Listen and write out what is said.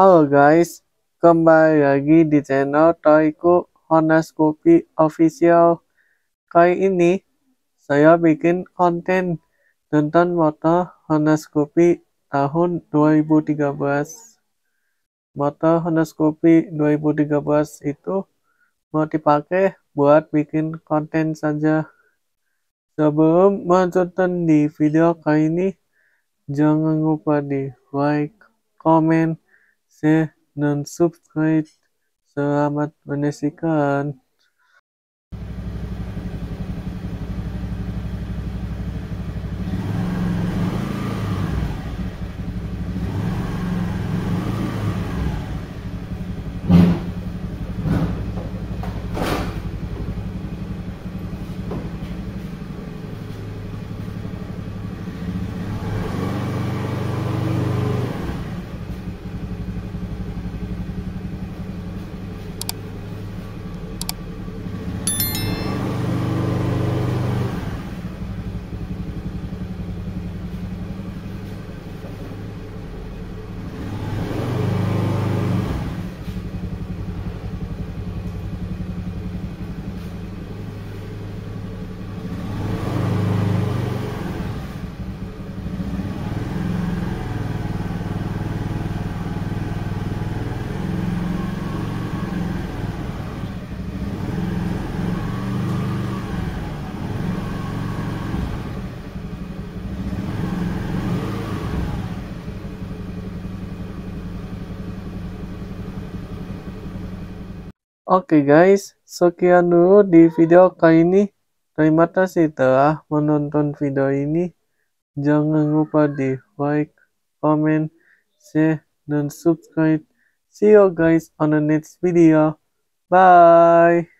Halo guys, kembali lagi di channel Toyku Honest Kopi Official. Kali ini saya bikin konten tentang motor Honest Kopi tahun 2013. Motor Honest Kopi 2013 itu mau dipakai buat bikin konten saja. Sebelum menonton di video kali ini, jangan lupa di like, comment, share, dan subscribe. Selamat menyaksikan. Oke okay guys, sekian dulu di video kali ini. Terima kasih telah menonton video ini. Jangan lupa di like, comment, share, dan subscribe. See you guys on the next video. Bye!